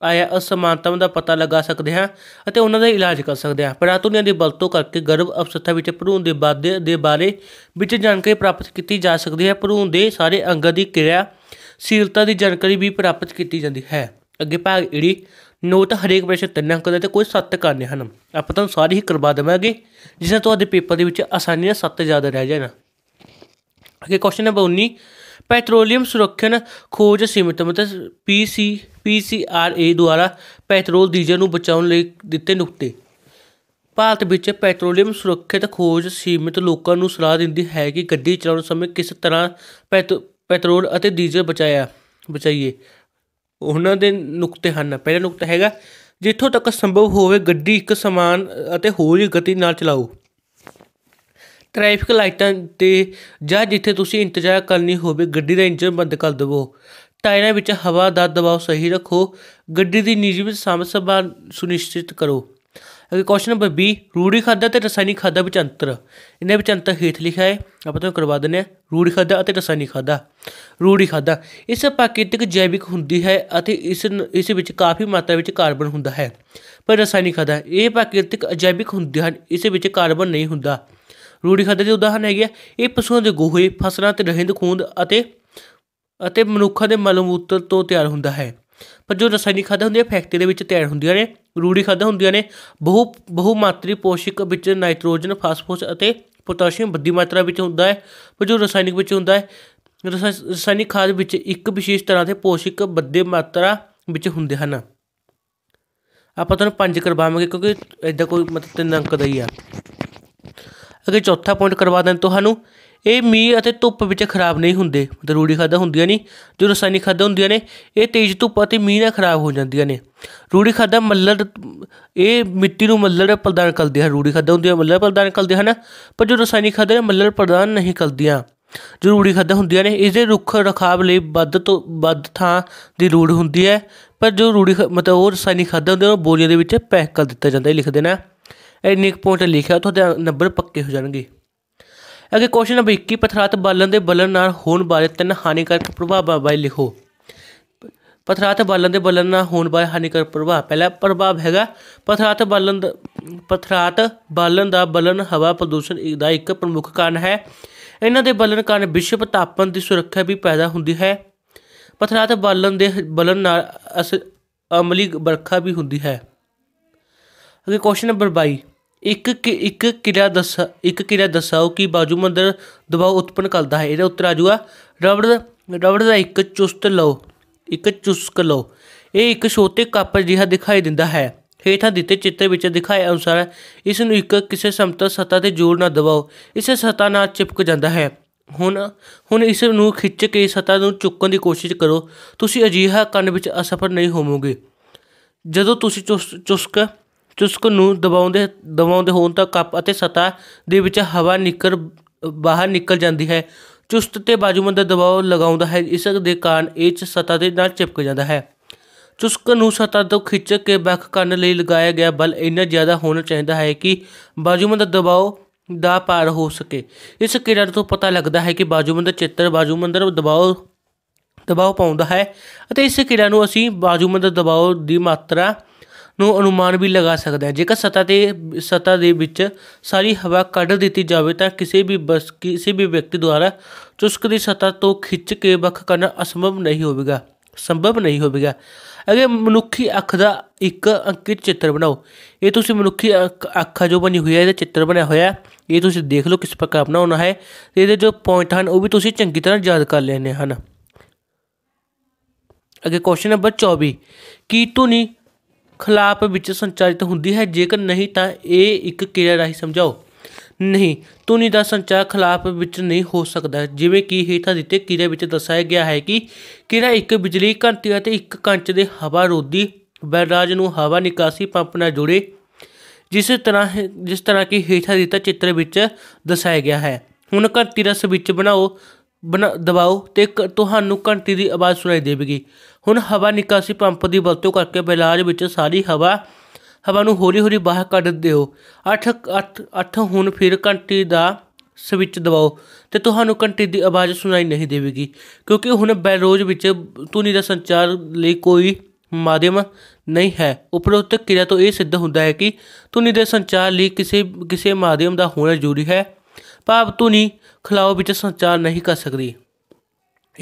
S1: ਆਇਆ ਅਸਮਾਨਤਾਵਾਂ ਦਾ ਪਤਾ ਲਗਾ ਸਕਦੇ ਹਾਂ ਅਤੇ ਉਹਨਾਂ ਦਾ ਇਲਾਜ ਕਰ ਸਕਦੇ ਹਾਂ ਪ੍ਰਾਤੂਨੀਆਂ ਦੀ ਵਰਤੋਂ ਕਰਕੇ ਗਰਭ ਅਵਸਥਾ ਵਿੱਚ ਭਰੂਣ ਦੇ ਵਾਧੇ ਦੇ ਬਾਰੇ ਵਿੱਚ ਜਾਣਕਾਰੀ ਪ੍ਰਾਪਤ ਕੀਤੀ ਜਾ ਸਕਦੀ ਹੈ ਭਰੂਣ ਦੇ ਸਾਰੇ ਅੰਗਾਂ ਦੀ ਕਿਰਿਆ ਸੀਲਤਾ ਦੀ ਜਾਣਕਾਰੀ ਵੀ ਪ੍ਰਾਪਤ ਕੀਤੀ ਜਾਂਦੀ ਹੈ ਅੱਗੇ ਭਾਗ ਈੜੀ ਨੋਟ ਹਰੇਕ ਪ੍ਰਸ਼ਨ ਤਿੰਨ ਅੰਕ ਦਾ ਤੇ ਕੋਈ ਸੱਤ ਕਰਨੇ ਹਨ ਆਪਾਂ ਤੁਹਾਨੂੰ ਸਾਰੇ ਹੀ ਕਰਵਾ ਦੇਵਾਂਗੇ ਜਿਸ ਨਾਲ ਤੁਹਾਡੇ ਪੇਪਰ ਦੇ ਵਿੱਚ ਆਸਾਨੀ ਨਾਲ ਸੱਤ ਜ਼ਿਆਦਾ ਰਹਿ ਜਾਣਾ ਅੱਗੇ ਕੁਐਸਚਨ ਨੰਬਰ 19 ਪੈਟਰੋਲੀਅਮ ਨ ਖੋਜ ਸੀਮਿਤ ਮਤਲਬ ਪੀਸੀ ਪੀਸੀਆਰਏ ਦੁਆਰਾ ਪੈਟਰੋਲ ਡੀਜ਼ਲ ਨੂੰ ਬਚਾਉਣ ਲਈ ਦਿੱਤੇ ਨੁਕਤੇ ਭਾਰਤ ਵਿੱਚ ਪੈਟਰੋਲੀਅਮ ਸੁਰੱਖਿਅਤ ਖੋਜ ਸੀਮਿਤ ਲੋਕਾਂ ਨੂੰ ਸਲਾਹ ਦਿੰਦੀ ਹੈ ਕਿ ਗੱਡੀ ਚਲਾਉਣ ਸਮੇਂ ਕਿਸ ਤਰ੍ਹਾਂ ਪੈਟਰੋਲ ਅਤੇ ਡੀਜ਼ਲ ਬਚਾਇਆ ਬਚਾਈਏ ਉਹਨਾਂ ਦੇ ਨੁਕਤੇ ਹਨ ਪਹਿਲਾ ਨੁਕਤਾ ਹੈਗਾ ਜਿੱਥੋਂ ਤੱਕ ਸੰਭਵ ਹੋਵੇ ਗੱਡੀ ਇੱਕ ਸਮਾਨ ਅਤੇ ਹੋਰ ਗਤੀ ਨਾਲ ਚਲਾਓ ਟ੍ਰੈਫਿਕ ਲਾਈਟਾਂ ਤੇ ਜਾਂ ਜਿੱਥੇ ਤੁਸੀਂ ਇੰਤਜ਼ਾਰ ਕਰਨੀ ਹੋਵੇ ਗੱਡੀ ਦਾ ਇੰਜਨ ਬੰਦ ਕਰ ਦਿਵੋ ਟਾਇਰਾਂ ਵਿੱਚ ਹਵਾ ਦਾ ਦਬਾਅ ਸਹੀ ਰੱਖੋ ਗੱਡੀ ਦੀ ਨਿਯਮਿਤ ਸਾਂਭ ਸੁਨਿਸ਼ਚਿਤ ਕਰੋ ਅਗੇ ਕੁਐਸਚਨ ਨੰਬਰ 20 ਰੂੜੀ ਖਾਦਾ ਤੇ ਰਸਾਇਣਿਕ ਖਾਦਾ ਵਿੱਚ ਅੰਤਰ ਇਹਨਾਂ ਵਿੱਚ ਅੰਤਰ ਹੇਠ ਲਿਖਿਆ ਹੈ ਆਪਾਂ ਤੁਹਾਨੂੰ ਕਰਵਾ ਦਿੰਦੇ ਆ ਰੂੜੀ ਖਾਦਾ ਅਤੇ ਰਸਾਇਣਿਕ ਖਾਦਾ ਰੂੜੀ ਖਾਦਾ ਇਸ ਪ੍ਰਕਿਰਤਿਕ ਜੈਵਿਕ ਹੁੰਦੀ ਹੈ ਅਤੇ ਇਸ ਇਸ ਵਿੱਚ ਕਾਫੀ ਮਾਤਰਾ ਵਿੱਚ ਕਾਰਬਨ ਹੁੰਦਾ ਹੈ ਪਰ ਰਸਾਇਣਿਕ ਖਾਦਾ ਇਹ ਪ੍ਰਕਿਰਤਿਕ ਅਜੈਵਿਕ ਹੁੰਦੇ ਹਨ ਇਸ ਵਿੱਚ ਕਾਰਬਨ ਨਹੀਂ ਹੁੰਦਾ ਰੂੜੀ ਖਾਦ ਦੇ ਉਦਾਹਰਨ ਹੈਗੇ ਆ ਇਹ ਪਸ਼ੂਆਂ ਦੇ ਗੋਹੇ ਫਸਲਾਂ ਤੇ ਰਹਿੰਦ ਖੂੰਦ ਅਤੇ ਅਤੇ ਮਨੁੱਖਾਂ ਦੇ ਮਲ ਮੂਤਰ ਤੋਂ ਤਿਆਰ ਹੁੰਦਾ ਹੈ ਪਰ ਜੋ ਰਸਾਇਣਿਕ ਖਾਦਾਂ ਹੁੰਦੀਆਂ ਫੈਕਟਰੀ ਦੇ ਵਿੱਚ ਤਿਆਰ ਹੁੰਦੀਆਂ ਨੇ ਰੂੜੀ ਖਾਦਾਂ ਹੁੰਦੀਆਂ ਨੇ ਬਹੁ ਬਹੁ ਮਾਤਰੀ ਪੋਸ਼ਕ ਵਿੱਚ ਨਾਈਟ੍ਰੋਜਨ ਫਾਸਫੋਰਸ ਅਤੇ ਪੋਟਾਸ਼ੀਅਮ ਵੱਡੀ ਮਾਤਰਾ ਵਿੱਚ ਹੁੰਦਾ ਹੈ ਪਰ ਜੋ ਰਸਾਇਣਿਕ ਵਿੱਚ ਹੁੰਦਾ ਹੈ ਰਸਾਇਣਿਕ ਖਾਦ ਵਿੱਚ ਇੱਕ ਵਿਸ਼ੇਸ਼ ਤਰ੍ਹਾਂ ਦੇ ਪੋਸ਼ਕ ਵੱਡੇ ਮਾਤਰਾ ਵਿੱਚ ਹੁੰਦੇ ਹਨ ਆਪਾਂ ਤੁਹਾਨੂੰ ਪੰਜ ਕਰਵਾਵਾਂਗੇ ਕਿਉਂਕਿ ਇਦਾਂ ਕੋਈ ਮਤਲਬ ਤਿੰਨ ਅੰਕ ਦਾ ਹੀ ਆ ਅਗੇ ਚੌਥਾ ਪੁਆਇੰਟ ਕਰਵਾ ਦਿੰਦੇ ਤੁਹਾਨੂੰ ਇਹ ਮੀਂਹ ਅਤੇ ਧੁੱਪ ਵਿੱਚ ਖਰਾਬ ਨਹੀਂ ਹੁੰਦੇ ਮਤਲਬ ਰੂੜੀ ਖਾਦਾਂ ਹੁੰਦੀਆਂ ਨਹੀਂ ਜੋ ਰਸਾਇਣਿਕ ਖਾਦਾਂ ਹੁੰਦੀਆਂ ਨੇ ਇਹ ਤੇਜ਼ ਧੁੱਪ ਅਤੇ ਮੀਂਹ ਨਾਲ ਖਰਾਬ ਹੋ ਜਾਂਦੀਆਂ ਨੇ ਰੂੜੀ ਖਾਦਾਂ ਮੱਲੜ ਇਹ ਮਿੱਟੀ ਨੂੰ ਮੱਲੜ ਪ੍ਰਦਾਨ ਕਰਦੇ ਹਨ ਰੂੜੀ ਖਾਦਾਂ ਹੁੰਦੀਆਂ ਮੱਲੜ ਪ੍ਰਦਾਨ ਕਰਦੇ ਹਨ ਪਰ ਜੋ ਰਸਾਇਣਿਕ ਖਾਦਾਂ ਨੇ ਮੱਲੜ ਪ੍ਰਦਾਨ ਨਹੀਂ ਕਰਦੀਆਂ ਜੋ ਰੂੜੀ ਖਾਦਾਂ ਹੁੰਦੀਆਂ ਨੇ ਇਸ ਦੇ ਰੁੱਖ ਰਖਾਵ ਲਈ ਵੱਧ ਤੋਂ ਵੱਧ ਥਾਂ ਦੀ ਲੋੜ ਹੁੰਦੀ ਹੈ ਪਰ ਜੋ ਰੂੜੀ ਮਤਲਬ ਉਹ ਰਸਾਇਣਿਕ ਖਾਦਾਂ ਹੁੰਦੀਆਂ ਉਹ ਬੋਰੀਆਂ ਦੇ ਵਿੱਚ ਪੈਕ ਕਰ ਦਿੱਤਾ ਜਾਂਦਾ ਹੈ ਲਿਖ ਦੇਣਾ ਇੰਨੇ ਕੁ ਪੁਆਇੰਟ ਲਿਖਿਆ ਦੇ ਨੰਬਰ ਪੱਕੇ ਹੋ ਜਾਣਗੇ ਅਗੇ ਕੁਐਸਚਨ ਨੰਬਰ 21 ਪਥਰਾਤ ਬਾਲਣ ਦੇ ਬਲਨ ਨਾਲ ਹੋਣ ਬਾਰੇ ਤਿੰਨ ਹਾਨੀਕਾਰਕ ਪ੍ਰਭਾਵਾਂ ਬਾਰੇ ਲਿਖੋ ਪਥਰਾਤ ਬਾਲਣ ਦੇ ਬਲਨ ਨਾਲ ਹੋਣ ਬਾਰੇ ਹਾਨੀਕਾਰਕ ਪ੍ਰਭਾਵ ਪਹਿਲਾ ਪ੍ਰਭਾਵ ਹੈਗਾ ਪਥਰਾਤ ਬਾਲਣ ਪਥਰਾਤ ਬਾਲਣ ਦਾ ਬਲਨ ਹਵਾ ਪ੍ਰਦੂਸ਼ਣ ਦਾ ਇੱਕ ਪ੍ਰਮੁੱਖ ਕਾਰਨ ਹੈ ਇਹਨਾਂ ਦੇ ਬਲਨ ਕਾਰਨ ਵਿਸ਼ਵ ਤਾਪਨ ਦੀ ਸੁਰੱਖਿਆ ਵੀ ਪੈਦਾ ਹੁੰਦੀ ਹੈ ਪਥਰਾਤ ਬਾਲਣ ਦੇ ਬਲਨ ਨਾਲ ਅਮਲੀ ਵਰਖਾ ਵੀ ਹੁੰਦੀ ਹੈ ਅਗੇ ਕੁਐਸਚਨ ਨੰਬਰ 22 ਇੱਕ ਇੱਕ ਕਿਰਿਆ ਦੱਸ ਇੱਕ ਕਿਰਿਆ ਦੱਸੋ ਕਿ ਬਾਜੂ ਮੰਦਰ ਦਬਾਅ ਉਤਪਨ ਕਰਦਾ ਹੈ ਇਹਦਾ ਉੱਤਰ ਆ ਜਾਊਗਾ ਰਬੜ ਰਬੜ ਦਾ ਇੱਕ ਚੁਸਤ ਲਓ ਇੱਕ ਚੁਸਕ ਲਓ ਇਹ ਇੱਕ ਛੋਟੇ ਕੱਪ ਜਿਹਾ ਦਿਖਾਈ ਦਿੰਦਾ ਹੈ ਹੇਠਾਂ ਦਿੱਤੇ ਚਿੱਤਰ ਵਿੱਚ ਦਿਖਾਏ ਅਨੁਸਾਰ ਇਸ ਨੂੰ ਇੱਕ ਕਿਸੇ ਸਮਤਲ ਸਤਾ ਤੇ ਜੋੜ ਨਾ ਦਬਾਓ ਇਸੇ ਸਤਾ ਨਾਲ ਚਿਪਕ ਜਾਂਦਾ ਹੈ ਹੁਣ ਹੁਣ ਇਸ ਨੂੰ ਖਿੱਚ ਕੇ ਸਤਾ ਨੂੰ ਚੁੱਕਣ ਦੀ ਕੋਸ਼ਿਸ਼ ਕਰੋ ਤੁਸੀਂ ਅਜੀਹਾ ਕਰਨ ਵਿੱਚ ਅਸਫਲ ਨਹੀਂ ਹੋਵੋਗੇ ਜਦੋਂ ਤੁਸੀਂ ਚੁਸਕ ਚੁਸਕ ਨੂੰ ਦਬਾਉਂਦੇ ਦਬਾਉਂਦੇ ਹੋਣ ਤਾਂ ਕੱਪ ਅਤੇ ਸਤਾ ਦੇ ਵਿੱਚ ਹਵਾ ਨਿਕਲ ਬਾਹਰ ਨਿਕਲ ਜਾਂਦੀ ਹੈ ਚੁਸਤ ਤੇ ਬਾਜੂਬੰਦ ਦਬਾਅ ਲਗਾਉਂਦਾ ਹੈ ਇਸ ਦੇ ਕਾਰਨ ਇਹ ਚ ਸਤਾ ਦੇ ਨਾਲ ਚਿਪਕ ਜਾਂਦਾ ਹੈ ਚੁਸਕ ਨੂੰ ਸਤਾ ਤੋਂ ਖਿੱਚ ਕੇ ਵੱਖ ਕਰਨ ਲਈ ਲਗਾਇਆ ਗਿਆ ਬਲ ਇੰਨਾ ਜ਼ਿਆਦਾ ਹੋਣਾ ਚਾਹੀਦਾ ਹੈ ਕਿ ਬਾਜੂਬੰਦ ਦਬਾਅ ਦਾ ਪਾਰ ਹੋ ਸਕੇ ਇਸ ਕਿਰਿਆ ਤੋਂ ਪਤਾ ਲੱਗਦਾ ਹੈ ਕਿ ਬਾਜੂਬੰਦ ਚਿੱਤਰ ਬਾਜੂਮੰਦਰ ਦਬਾਅ ਦਬਾਅ ਪਾਉਂਦਾ ਹੈ ਅਤੇ ਇਸ ਕਿਰਿਆ ਨੂੰ ਅਸੀਂ ਬਾਜੂਬੰਦ ਦਬਾਅ ਦੀ ਮਾਤਰਾ ਨੂੰ ਅਨੁਮਾਨ ਵੀ ਲਗਾ ਸਕਦਾ ਹੈ ਜੇਕਰ ਸਤਾ ਤੇ ਸਤਾ ਦੇ ਵਿੱਚ ਸਾਰੀ ਹਵਾ ਕੱਢ ਦਿੱਤੀ ਜਾਵੇ ਤਾਂ ਕਿਸੇ ਵੀ ਬਸ ਕਿਸੇ ਵੀ ਵਿਅਕਤੀ ਦੁਆਰਾ ਚੁਸਕ ਦੀ ਸਤਾ ਤੋਂ ਖਿੱਚ ਕੇ ਵੱਖ ਕਰਨਾ ਅਸੰਭਵ ਨਹੀਂ ਹੋਵੇਗਾ ਸੰਭਵ ਨਹੀਂ ਹੋਵੇਗਾ ਅਗੇ ਮਨੁੱਖੀ ਅੱਖ ਦਾ ਇੱਕ ਅੰਕਿਤ ਚਿੱਤਰ ਬਣਾਓ ਇਹ ਤੁਸੀਂ ਮਨੁੱਖੀ ਅੱਖ ਜੋ ਬਣੀ ਹੋਈ ਹੈ ਇਹਦਾ ਚਿੱਤਰ ਬਣਿਆ ਹੋਇਆ ਇਹ ਤੁਸੀਂ ਦੇਖ ਲਓ ਕਿਸ ਪ੍ਰਕਾਰ ਬਣਾਉਣਾ ਹੈ ਤੇ ਇਹਦੇ ਜੋ ਪੁਆਇੰਟ ਹਨ ਉਹ ਵੀ ਤੁਸੀਂ ਚੰਗੀ ਤਰ੍ਹਾਂ ਯਾਦ ਕਰ ਲੈਣੇ ਹਨ ਅਗੇ ਕੁਐਸਚਨ ਨੰਬਰ 24 ਕੀ ਧੁਨੀ ਖਲਾਪ ਵਿੱਚ ਸੰਚਾਰਿਤ ਹੁੰਦੀ ਹੈ ਜੇਕਰ ਨਹੀਂ ਤਾਂ ਇਹ ਇੱਕ ਕਿਰਿਆ ਰਾਹੀਂ ਸਮਝਾਓ ਨਹੀਂ ਧੁਨੀ ਦਾ ਸੰਚਾਰ ਖਲਾਪ ਵਿੱਚ ਨਹੀਂ ਹੋ ਸਕਦਾ ਜਿਵੇਂ ਕਿ ਹੇਠਾਂ ਦਿੱਤੇ ਕਿਰਿਆ ਵਿੱਚ ਦੱਸਿਆ ਗਿਆ ਹੈ ਕਿ ਕਿਰਿਆ ਇੱਕ ਬਿਜਲੀ ਘੰਟੀ ਅਤੇ ਇੱਕ ਕੰਚ ਦੇ ਹਵਾ ਰੋਧੀ ਬੈਰਾਜ ਨੂੰ ਹਵਾ ਨਿਕਾਸੀ ਪੰਪ ਨਾਲ ਜੁੜੇ ਜਿਸ ਤਰ੍ਹਾਂ ਜਿਸ ਤਰ੍ਹਾਂ ਕਿ ਹੇਠਾਂ ਦਿੱਤਾ ਚਿੱਤਰ ਵਿੱਚ ਦੱਸਿਆ ਗਿਆ ਹੈ ਹੁਣ ਘੰਟੀ ਦਾ ਸਵਿਚ ਬਣਾਓ ਦਬਾਓ ਤੇ ਤੁਹਾਨੂੰ ਘੰਟੀ ਦੀ ਆਵਾਜ਼ ਸੁਣਾਈ ਦੇਵੇਗੀ ਹੁਣ ਹਵਾ ਨਿਕਾਸੀ ਪੰਪ ਦੀ ਵਰਤੋਂ ਕਰਕੇ ਬਿਲਾਜ ਵਿੱਚ ਸਾਰੀ ਹਵਾ ਹਵਾ ਨੂੰ ਹੌਲੀ-ਹੌਲੀ ਬਾਹਰ ਕੱਢ ਦਿਓ 8 8 ਹੁਣ ਫਿਰ ਘੰਟੀ ਦਾ ਸਵਿੱਚ ਦਬਾਓ ਤੇ ਤੁਹਾਨੂੰ ਘੰਟੀ ਦੀ ਆਵਾਜ਼ ਸੁਣਾਈ ਨਹੀਂ ਦੇਵੇਗੀ ਕਿਉਂਕਿ ਹੁਣ ਬੈਲੋਜ ਵਿੱਚ ਧੁਨੀ ਦਾ ਸੰਚਾਰ ਲਈ ਕੋਈ ਮਾਧਿਅਮ ਨਹੀਂ ਹੈ ਉਪਰੋਕਤ ਕਿਰਿਆ ਤੋਂ ਇਹ ਸਿੱਧ ਹੁੰਦਾ ਹੈ ਕਿ ਧੁਨੀ ਦੇ ਸੰਚਾਰ ਲਈ ਕਿਸੇ ਕਿਸੇ ਮਾਧਿਅਮ ਦਾ ਹੋਣਾ ਜ਼ਰੂਰੀ ਹੈ ਭਾਵ ਧੁਨੀ ਖਲਾਓ ਵਿੱਚ ਸੰਚਾਰ ਨਹੀਂ ਕਰ ਸਕਦੀ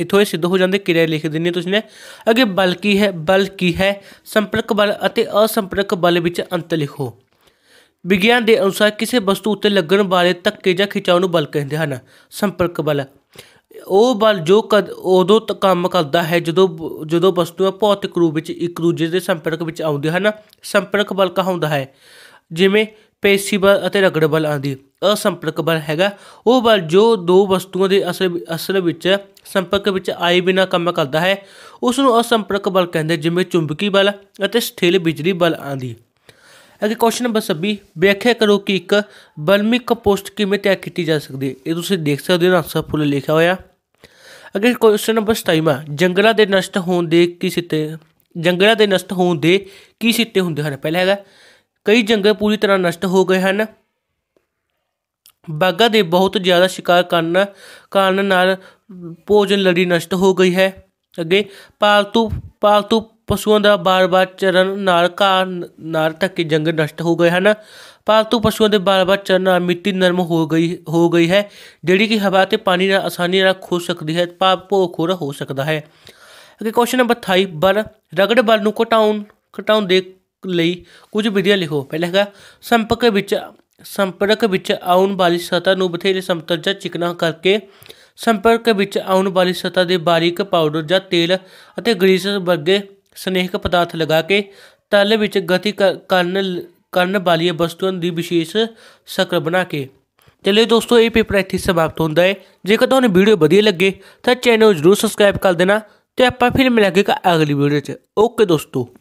S1: ਇਥੋਂ ਇਹ ਸਿੱਧ ਹੋ ਜਾਂਦੇ ਕਿਰਿਆ ਲਿਖ ਹੈ ਤੁਸੀਂ ਨੇ ਅੱਗੇ ਬਲ ਕੀ ਹੈ ਬਲ ਕੀ ਹੈ ਸੰਪਰਕ ਬਲ ਅਤੇ ਅਸੰਪਰਕ ਬਲ ਵਿੱਚ ਅੰਤਰ ਲਿਖੋ ਵਿਗਿਆਨ ਦੇ ਅਨੁਸਾਰ ਕਿਸੇ ਵਸਤੂ ਉੱਤੇ ਲੱਗਣ ਵਾਲੇ ਧੱਕੇ ਜਾਂ ਖਿਚਾਅ ਨੂੰ ਬਲ ਕਹਿੰਦੇ ਹਨ ਸੰਪਰਕ ਬਲ ਉਹ ਬਲ ਜੋ ਕਦ ਉਦੋਂ ਤੱਕ ਕੰਮ ਕਰਦਾ ਹੈ ਜਦੋਂ ਜਦੋਂ ਵਸਤੂਆਂ ਭੌਤਿਕ ਰੂਪ ਵਿੱਚ ਇੱਕ ਦੂਜੇ ਦੇ ਸੰਪਰਕ ਵਿੱਚ ਆਉਂਦੇ ਹਨ ਸੰਪਰਕ ਬਲ ਕਹਾਉਂਦਾ ਹੈ ਜਿਵੇਂ ਪੇਸ਼ੀ ਬਲ ਅਤੇ ਰਗੜ ਬਲ ਆਦਿ ਅਸੰਪਰਕ ਬਲ ਹੈਗਾ ਉਹ ਬਲ ਜੋ ਦੋ ਵਸਤੂਆਂ ਦੇ ਅਸਲ ਅਸਲ ਵਿੱਚ ਸੰਪਰਕ ਵਿੱਚ ਆਏ ਬਿਨਾ ਕੰਮ ਕਰਦਾ ਹੈ ਉਸ ਨੂੰ ਅਸੰਪਰਕ ਬਲ ਕਹਿੰਦੇ ਜਿਵੇਂ ਚੁੰਬਕੀ ਬਲ ਅਤੇ ਸਥਿਰ ਬਿਜਲੀ ਬਲ ਆਂਦੀ ਅਗੇ ਕੁਐਸਚਨ ਨੰਬਰ 26 ਵਿਆਖਿਆ ਕਰੋ ਕਿ ਇੱਕ ਬਲਮੀ ਕੰਪੋਸਟ ਕਿਵੇਂ ਤਿਆਰ ਕੀਤੀ ਜਾ ਸਕਦੀ ਹੈ ਇਹ ਤੁਸੀਂ ਦੇਖ ਸਕਦੇ ਹੋ ਆਨਸਰ ਫੁੱਲ ਲਿਖਿਆ ਹੋਇਆ ਅਗੇ ਕੁਐਸਚਨ ਨੰਬਰ 27 ਜੰਗਲਾਂ ਦੇ ਨਸ਼ਟ ਹੋਣ ਦੇ ਕੀ ਸਿੱਟੇ ਜੰਗਲਾਂ ਦੇ ਨਸ਼ਟ ਹੋਣ ਦੇ ਕੀ ਸਿੱਟੇ ਹੁੰਦੇ ਹਨ ਪਹਿਲਾ ਹੈਗਾ ਕਈ ਜੰਗਲ ਪੂਰੀ ਤਰ੍ਹਾਂ ਨਸ਼ਟ ਹੋ ਗਏ ਹਨ ਬਾਗਾ ਦੇ ਬਹੁਤ ਜ਼ਿਆਦਾ ਸ਼ਿਕਾਰ ਕਰਨ ਕਾਰਨ ਨਾਲ ਭੋਜਨ ਲੜੀ ਨਸ਼ਟ ਹੋ ਗਈ ਹੈ ਅੱਗੇ ਪਾਲਤੂ ਪਾਲਤੂ ਪਸ਼ੂਆਂ ਦਾ ਬਾਰ-ਬਾਰ ਚਰਨ ਨਾਲ ਘਾਹ ਨਾਲ ਢੱਕੇ ਜੰਗਲ ਨਸ਼ਟ ਹੋ ਗਏ ਹਨ ਪਾਲਤੂ ਪਸ਼ੂਆਂ ਦੇ ਬਾਰ-ਬਾਰ ਚਰਨ ਨਾਲ ਮਿੱਟੀ ਨਰਮ ਹੋ ਗਈ ਹੋ ਗਈ ਹੈ ਜਿਹੜੀ ਕਿ ਹਵਾ ਤੇ ਪਾਣੀ ਨਾਲ ਆਸਾਨੀ ਨਾਲ ਖੋ ਸਕਦੀ ਹੈ ਭਾਵ ਭੋਖੋਰ ਹੋ ਸਕਦਾ ਹੈ ਅੱਗੇ ਕੁਐਸਚਨ ਨੰਬਰ 28 ਬਲ ਰਗੜ ਬਲ ਨੂੰ ਘਟਾਉਣ ਘਟਾਉਣ ਦੇ ਲਈ ਕੁਝ ਵਿਧੀਆਂ ਲਿਖੋ ਪਹਿਲਾ ਹੈਗਾ ਸੰਪਰਕ ਵਿੱਚ ਸੰਪਰਕ ਵਿੱਚ ਆਉਣ ਵਾਲੀ ਸਤਾ ਨੂੰ ਬਥੇਰੇ ਸਮਤਲ ਜਾਂ ਚਿਕਨਾ ਕਰਕੇ ਸੰਪਰਕ ਵਿੱਚ ਆਉਣ ਵਾਲੀ ਸਤਾ ਦੇ ਬਾਰੀਕ ਪਾਊਡਰ ਜਾਂ ਤੇਲ ਅਤੇ ਗ੍ਰੀਸ ਵਰਗੇ ਸਨੇਹਕ ਪਦਾਰਥ ਲਗਾ ਕੇ ਤਲ ਵਿੱਚ ਗਤੀ ਕਰਨ ਕਰਨ ਵਾਲੀਆਂ ਵਸਤੂਆਂ ਦੀ ਵਿਸ਼ੇਸ਼ ਸ਼ਕਲ ਬਣਾ ਕੇ ਚਲੋ ਦੋਸਤੋ ਇਹ ਪੇਪਰ ਇੱਥੇ ਸਮਾਪਤ ਹੁੰਦਾ ਹੈ ਜੇਕਰ ਤੁਹਾਨੂੰ ਵੀਡੀਓ ਵਧੀਆ ਲੱਗੇ ਤਾਂ ਚੈਨਲ ਨੂੰ ਜਰੂਰ ਸਬਸਕ੍ਰਾਈਬ ਕਰ ਦੇਣਾ ਤੇ ਆਪਾਂ ਫਿਰ ਮਿਲਾਂਗੇ ਅਗਲੀ ਵੀਡੀਓ 'ਚ ਓਕੇ ਦੋਸਤੋ